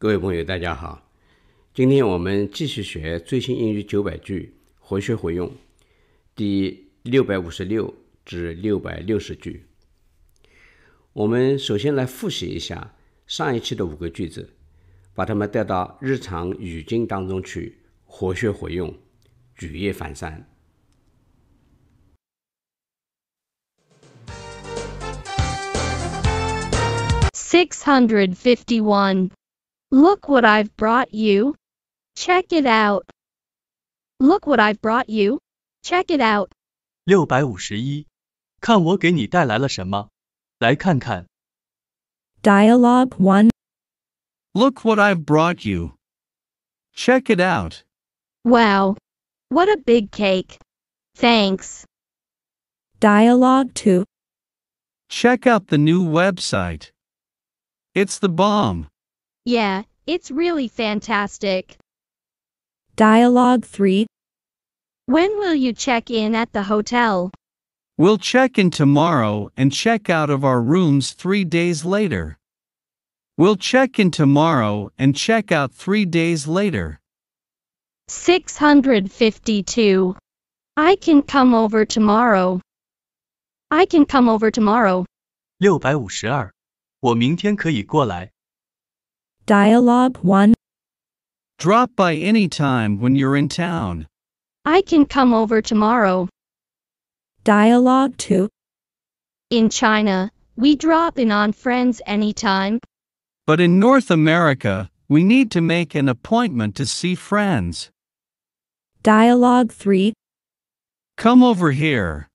各位朋友，大家好！今天我们继续学《最新英语九百句活学活用》第六百五十六至六百六十句。我们首先来复习一下上一期的五个句子，把它们带到日常语境当中去，活学活用，举一反三。Six hundred fifty one. Look what I've brought you. Check it out. Look what I've brought you. Check it out. 六百五十一，看我给你带来了什么，来看看。Dialogue one. Look what I've brought you. Check it out. Wow. What a big cake. Thanks. Dialogue two. Check out the new website. It's the bomb. Yeah, it's really fantastic. Dialogue 3 When will you check in at the hotel? We'll check in tomorrow and check out of our rooms three days later. We'll check in tomorrow and check out three days later. 652. I can come over tomorrow. I can come over tomorrow. fifty-two. 我明天可以过来。Dialogue 1 Drop by any time when you're in town. I can come over tomorrow. Dialogue 2 In China, we drop in on friends anytime. But in North America, we need to make an appointment to see friends. Dialogue 3 Come over here.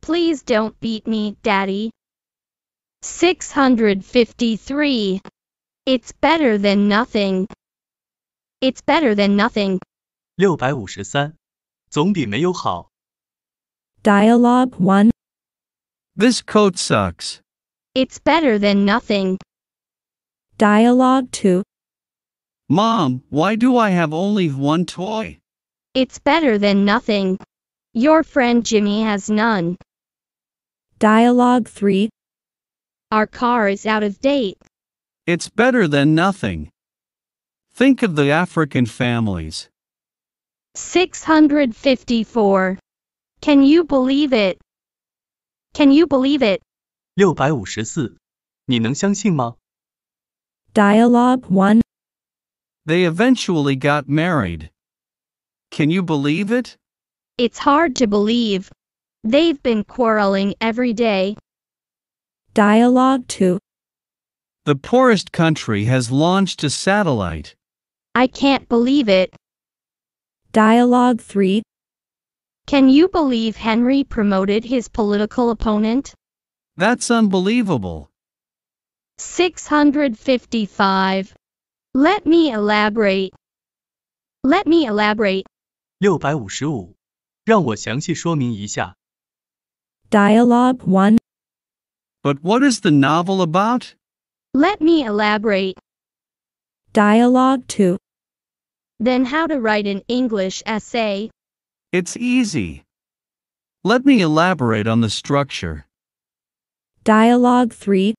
Please don't beat me, Daddy. 653 it's better than nothing. It's better than nothing. 六百五十三，总比没有好。Dialogue 1 This coat sucks. It's better than nothing. Dialogue 2 Mom, why do I have only one toy? It's better than nothing. Your friend Jimmy has none. Dialogue 3 Our car is out of date. It's better than nothing. Think of the African families. 654. Can you believe it? Can you believe it? 654. 你能相信吗? Dialogue 1. They eventually got married. Can you believe it? It's hard to believe. They've been quarreling every day. Dialogue 2. The poorest country has launched a satellite. I can't believe it. Dialogue 3 Can you believe Henry promoted his political opponent? That's unbelievable. 655. Let me elaborate. Let me elaborate. 655. Dialogue 1 But what is the novel about? Let me elaborate. Dialogue 2 Then how to write an English essay? It's easy. Let me elaborate on the structure. Dialogue 3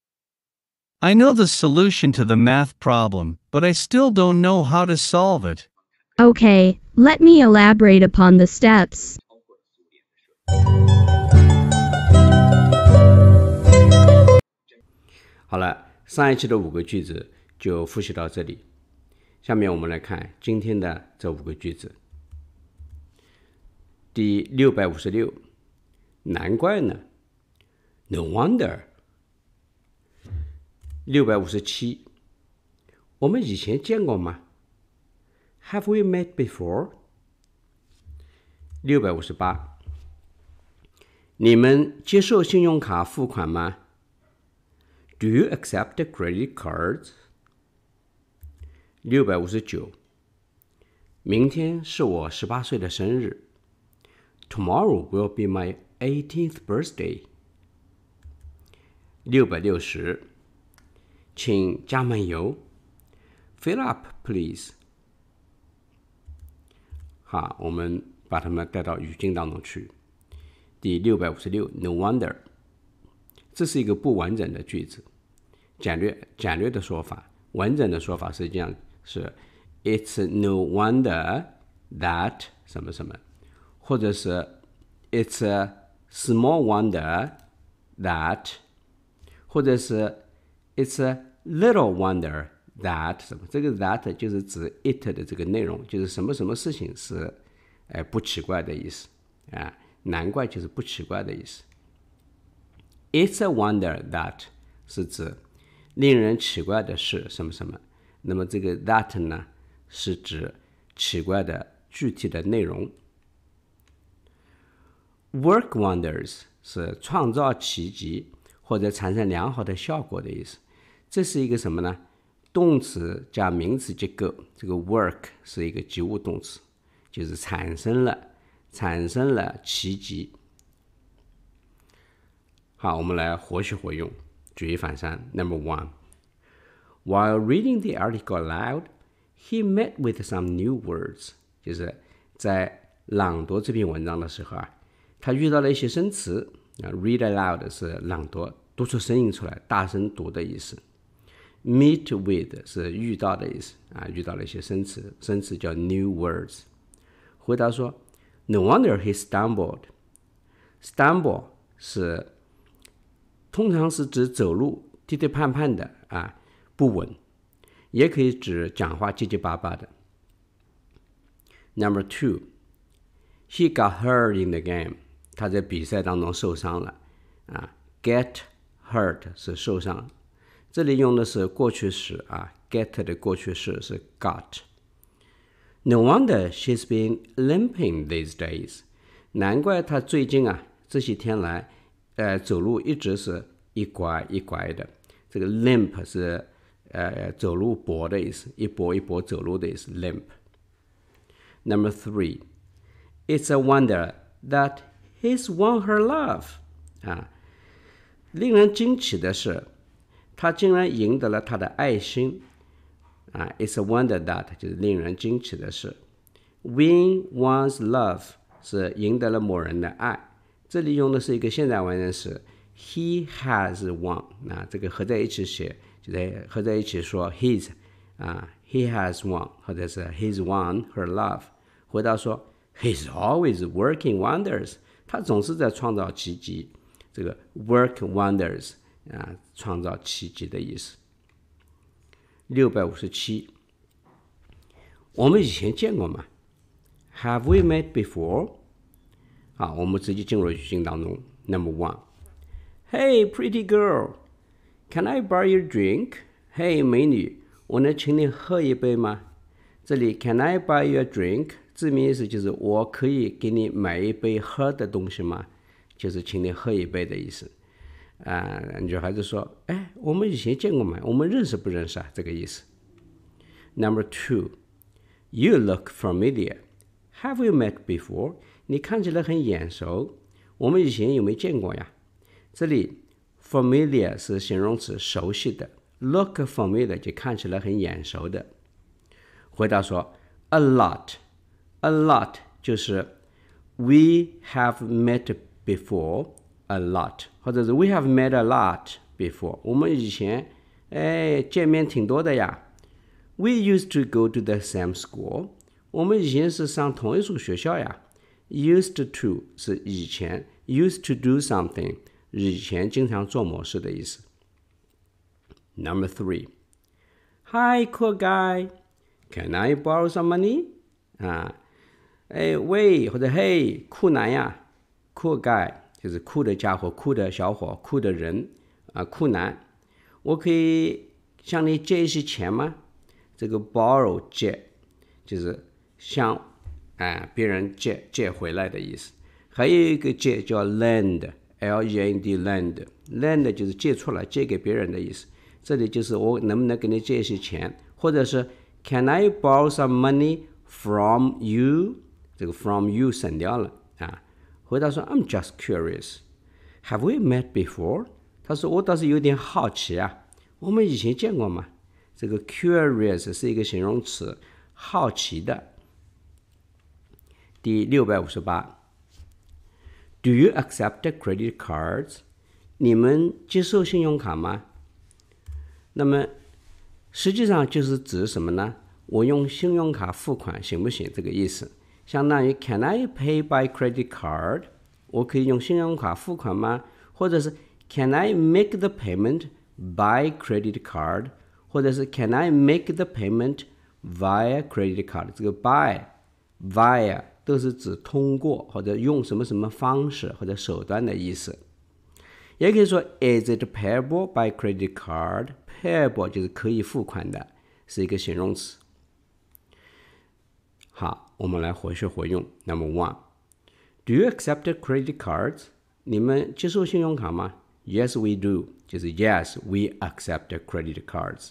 I know the solution to the math problem, but I still don't know how to solve it. Okay, let me elaborate upon the steps. 上一期的五个句子就复习到这里，下面我们来看今天的这五个句子。第六百五十六，难怪呢，No wonder。六百五十七，我们以前见过吗？Have we met before？六百五十八，你们接受信用卡付款吗？Do you accept credit cards？六百五十九。明天是我十八岁的生日。Tomorrow will be my eighteenth birthday。六百六十。请加满油。Fill up, please。好，我们把它们带到语境当中去。第六百五十六，No wonder。这是一个不完整的句子。简略、简略的说法，完整的说法实际上是 "It's no wonder that 什么什么，或者是 It's a small wonder that，或者是 It's a little wonder that 什么。这个 that 就是指 it 的这个内容，就是什么什么事情是哎不奇怪的意思啊，难怪就是不奇怪的意思。It's a wonder that 是指。令人奇怪的是什么什么？那么这个 that 呢，是指奇怪的具体的内容。Work wonders 是创造奇迹或者产生良好的效果的意思。这是一个什么呢？动词加名词结构，这个 work 是一个及物动词，就是产生了产生了奇迹。好，我们来活学活用。number one, while reading the article aloud, he met with some new words。就是在朗读这篇文章的时候啊，他遇到了一些生词啊。Read aloud 是朗读，读出声音出来，大声读的意思。Meet with 是遇到的意思啊，遇到了一些生词，生词叫 new words。回答说，No wonder he stumbled。Stumble 是通常是指走路跌跌绊绊的啊，不稳；也可以指讲话结结巴巴的。Number two, he got hurt in the game. 他在比赛当中受伤了啊。Get hurt 是受伤，这里用的是过去时啊。Get 的过去式是 got。No wonder she's been limping these days. 难怪她最近啊，这些天来。呃，走路一直是—一拐一拐的。这个 limp 是呃，走路跛的意思，一跛一跛走路的意思。limp。Number three, it's a wonder that he's won her love。啊，令人惊奇的是，他竟然赢得了她的爱心。啊，it's a wonder that 就是令人惊奇的是，win one's love 是赢得了某人的爱。这里用的是一个现在完成时，He has won。那这个合在一起写，就在合在一起说 His 啊，He has won，或者是 His won her love。回答说，He's always working wonders。他总是在创造奇迹。这个 work wonders 啊，创造奇迹的意思。六百五十七，我们以前见过吗？Have we met before？啊，我们直接进入语境当中。Number one, Hey, pretty girl, can I buy you a drink? Hey，美女，我能请你喝一杯吗？这里 Can I buy you a drink？字面意思就是我可以给你买一杯喝的东西吗？就是请你喝一杯的意思。啊，女孩子说，哎，我们以前见过吗？我们认识不认识啊？这个意思。Number two, you look familiar. Have we met before? 你看起来很眼熟，我们以前有没有见过呀？这里 familiar 是形容词，熟悉的，look familiar 就看起来很眼熟的。回答说 a lot，a lot 就是 we have met before a lot，或者是 we have met a lot before。我们以前哎见面挺多的呀。We used to go to the same school。我们以前是上同一所学校呀。Used to 是以前，used to do something 以前经常做某事的意思。Number three，Hi, cool guy, can I borrow some money? 啊，哎喂或者嘿酷男呀，c o o l guy 就是酷的家伙、酷的小伙、酷的人啊，酷男，我可以向你借一些钱吗？这个 borrow 借就是向。啊，别人借借回来的意思，还有一个借叫 lend，l e n d lend，lend 就是借出来，借给别人的意思。这里就是我能不能给你借一些钱，或者是 Can I borrow some money from you？这个 from you 省掉了啊。回答说 I'm just curious，Have we met before？他说我倒是有点好奇啊，我们以前见过吗？这个 curious 是一个形容词，好奇的。第六百五十八。Do you accept credit cards？你们接受信用卡吗？那么实际上就是指什么呢？我用信用卡付款行不行？这个意思，相当于 Can I pay by credit card？我可以用信用卡付款吗？或者是 Can I make the payment by credit card？或者是 Can I make the payment via credit card？这个 by via 都是指通过或者用什么什么方式或者手段的意思。也可以说，Is it payable by credit card? card？payable 就是可以付款的，是一个形容词。好，我们来活学活用。Number one，Do you accept credit cards？你们接受信用卡吗？Yes, we do。就是 Yes, we accept credit cards。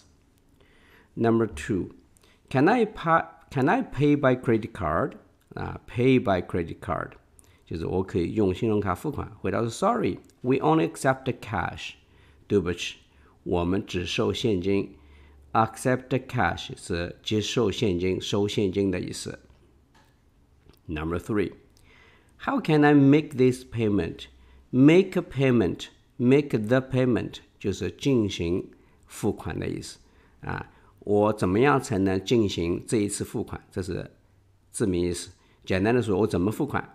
Number two，Can I pay Can I pay by credit card？啊，pay by credit card，就是我可以用信用卡付款。回答是 Sorry，we only accept cash。对不起，我们只收现金。Accept cash 是接受现金、收现金的意思。Number three，How can I make this payment? Make a payment, make the payment 就是进行付款的意思啊。我怎么样才能进行这一次付款？这是字面意思。简单的说，我怎么付款？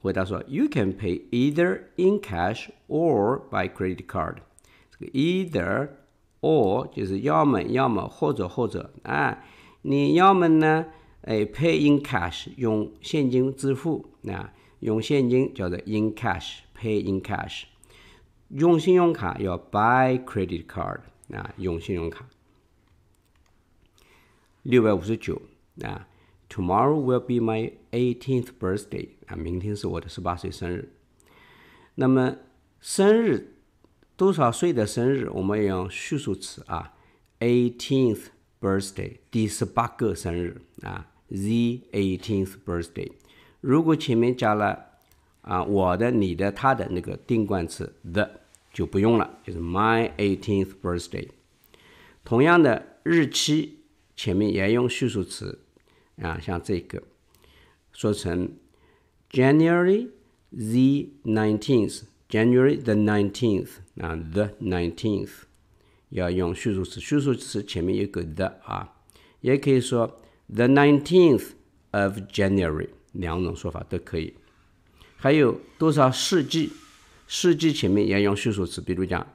回答说：You can pay either in cash or by credit card。这个 either or 就是要么要么或者或者啊，你要么呢，哎，pay in cash 用现金支付啊，用现金叫做 in cash，pay in cash。用信用卡要 buy credit card 啊，用信用卡。六百五十九啊。Tomorrow will be my eighteenth birthday 啊，明天是我的十八岁生日。那么生日多少岁的生日，我们用序数词啊，eighteenth birthday 第十八个生日啊，the eighteenth birthday。如果前面加了啊我的、你的、他的那个定冠词 the 就不用了，就是 my eighteenth birthday。同样的日期前面也用序数词。啊，像这个说成 January the nineteenth, January the nineteenth，啊，the nineteenth，要用序数词。序数词前面有个 the 啊，也可以说 the nineteenth of January，两种说法都可以。还有多少世纪？世纪前面也用序数词，比如讲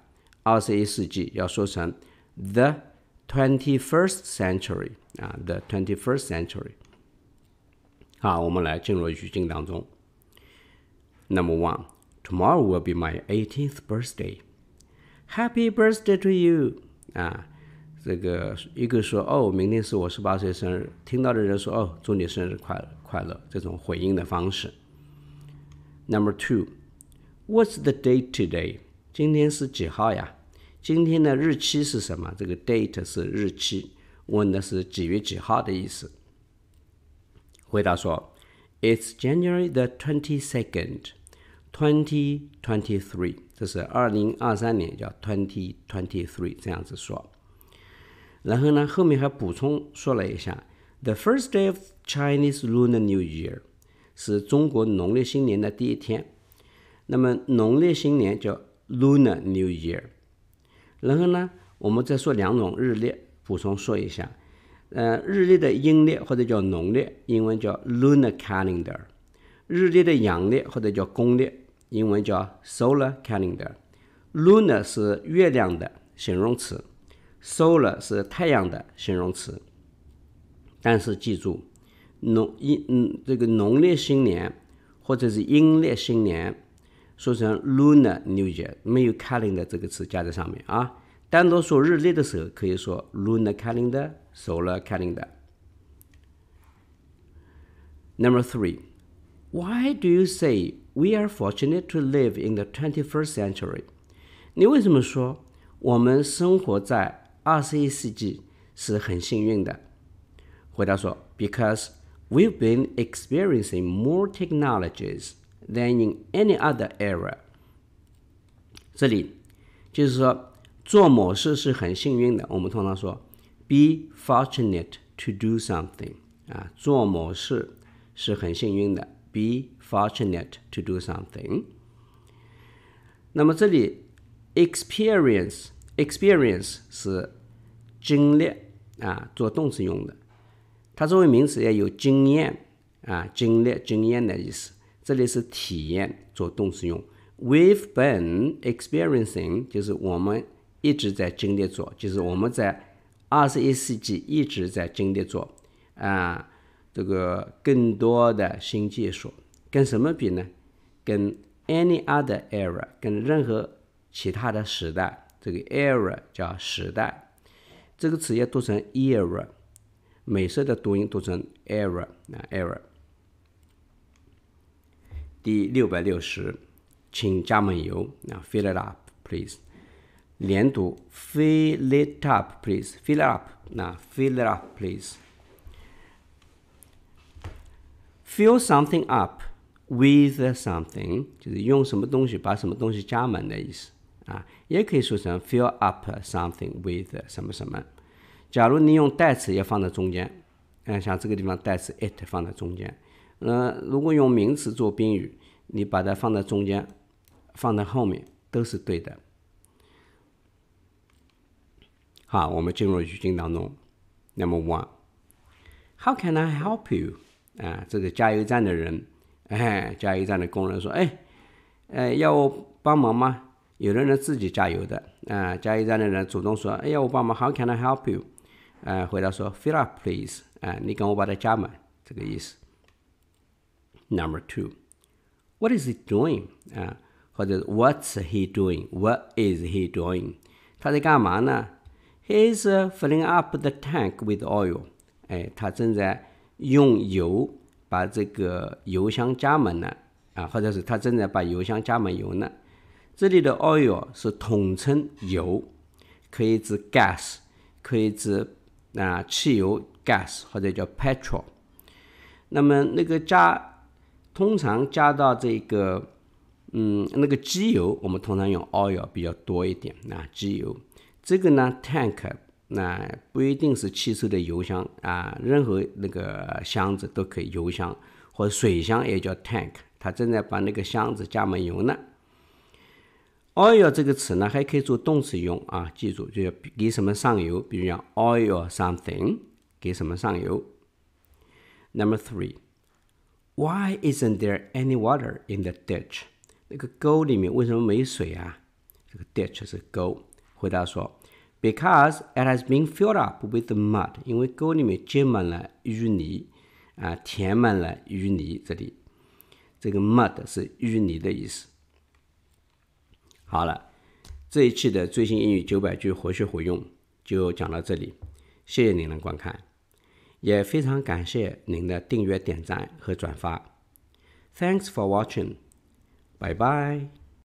二十一世纪，要说成 the。21st century 啊，the uh, 21st century。好，我们来进入语境当中。Number one, tomorrow will be my 18th birthday. Happy birthday to you！啊，这个一个说哦，明天是我十八岁生日，听到的人说哦，祝你生日快乐快乐，这种回应的方式。Number two, what's the date today？今天是几号呀？今天的日期是什么？这个 date 是日期，问的是几月几号的意思。回答说：It's January the twenty second, twenty twenty three。这是二零二三年，叫 twenty twenty three 这样子说。然后呢，后面还补充说了一下：The first day of Chinese Lunar New Year 是中国农历新年的第一天。那么农历新年叫 Lunar New Year。然后呢，我们再说两种日历，补充说一下。呃，日历的阴历或者叫农历，英文叫 lunar calendar；日历的阳历或者叫公历，英文叫 solar calendar。lunar 是月亮的形容词，solar 是太阳的形容词。但是记住，农阴这个农历新年或者是阴历新年。说成 lunar new year，没有 calendar 这个词加在上面啊。单独说日历的时候，可以说 lunar calendar、solar calendar。Number three, why do you say we are fortunate to live in the 21st century？你为什么说我们生活在二十一世纪是很幸运的？回答说，because we've been experiencing more technologies Than in any other era，这里就是说做某事是很幸运的。我们通常说 be fortunate to do something 啊，做某事是很幸运的。be fortunate to do something。那么这里 experience experience 是经历啊，做动词用的。它作为名词也有经验啊、经历、经验的意思。这里是体验做动词用，we've been experiencing 就是我们一直在经历着，就是我们在二十一世纪一直在经历着啊这个更多的新技术跟什么比呢？跟 any other era 跟任何其他的时代这个 era 叫时代这个词要读成 era 美式的读音读成 era 啊 era。第六百六十，请加满油啊，fill it up please。连读，fill it up please，fill it up，那 fill it up please。fill something up with something 就是用什么东西把什么东西加满的意思啊，也可以说成 fill up something with 什么什么。假如你用代词也放在中间，嗯，像这个地方代词 it 放在中间。那如果用名词做宾语，你把它放在中间，放在后面都是对的。好，我们进入语境当中。Number one，How can I help you？啊，这个加油站的人，哎，加油站的工人说：“哎，呃，要我帮忙吗？”有的人自己加油的，啊，加油站的人主动说：“哎，要我帮忙？How can I help you？” 啊，回答说：“Fill up, please。”啊，你跟我把它加满，这个意思。Number two, what is he doing? 啊，或者 What's he doing? What is he doing? 他在干嘛呢？He's filling up the tank with oil. 哎，他正在用油把这个油箱加满呢。啊，或者是他正在把油箱加满油呢。这里的 oil 是统称油，可以指 gas，可以指啊汽油 gas，或者叫 petrol。那么那个加通常加到这个，嗯，那个机油，我们通常用 oil 比较多一点。那机油这个呢，tank 那不一定是汽车的油箱啊，任何那个箱子都可以，油箱或者水箱也叫 tank。它正在把那个箱子加满油呢。oil 这个词呢，还可以做动词用啊，记住就要给什么上油，比如讲 oil something，给什么上油。Number three。Why isn't there any water in the ditch？那个沟里面为什么没水啊？这个 ditch 是沟。回答说：Because it has been filled up with mud。因为沟里面积满了淤泥啊，填满了淤泥。这里，这个 mud 是淤泥的意思。好了，这一期的最新英语九百句活学活用就讲到这里，谢谢您的观看。也非常感谢您的订阅、点赞和转发。Thanks for watching. Bye bye.